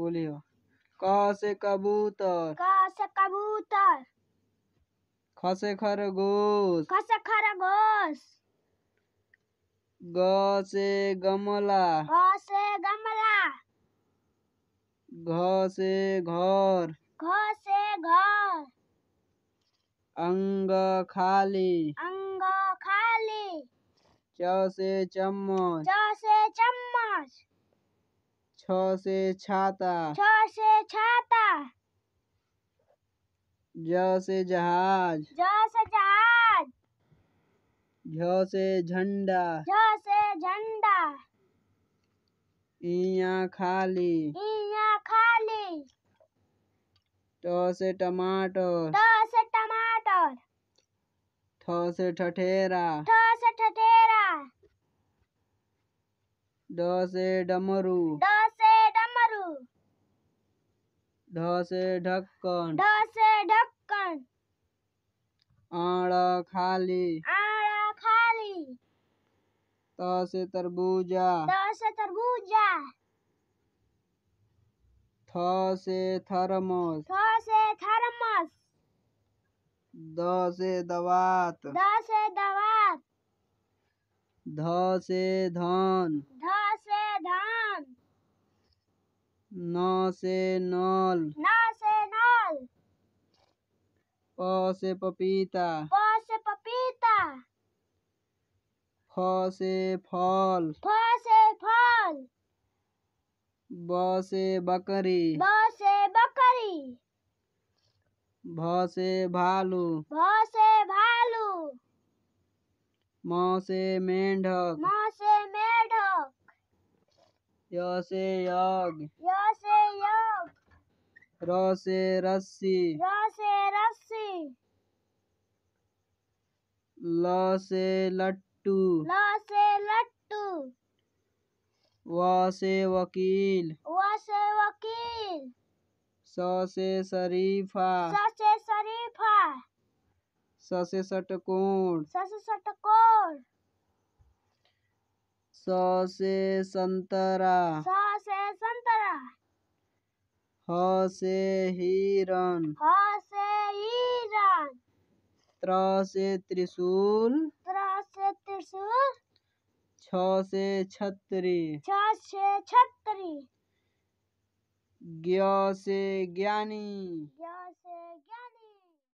बोलियो का से कबूतर का से कबूतर ख से खरगोश ख से खरगोश ग से गमला ग से गमला घ से घर घ से घर अंग खाली अंग खाली च से चम्मच च से चम्मच छ से छाता छ से छाता ज से जहाज ज से जहाज झ से झंडा झ से झंडा इया खाली इया खाली ट से टमाटर ट से टमाटर ठ से ठठेरा ठ से ठठेरा ड से डमरू ड ढ से ढक्कन ढ से ढक्कन आड़ा खाली आड़ा खाली त से तरबूजा त से तरबूजा थ से थर्मस थ से थर्मस से दवात द से दवात ध से धन ध से नाशेनल प से पपीता प से पपीता फ से फल फ से फल ब से बकरी ब से बकरी भ से भालू भ से भालू म से मेंढक म से याग य से याग र से रस्सी से रस्सी ल से लट्टू ल से लट्टू व से वकील व से वकील स से शरीफा स से शरीफा स से षटकोण स से षटकोण सौ से संतरा सौ से संतरा ह से हिरण ह से हिरण त्र से त्रिशूल त्र से त्रिशूल छ से छतरी छ से छतरी ज्ञ से ज्ञानी ज्ञ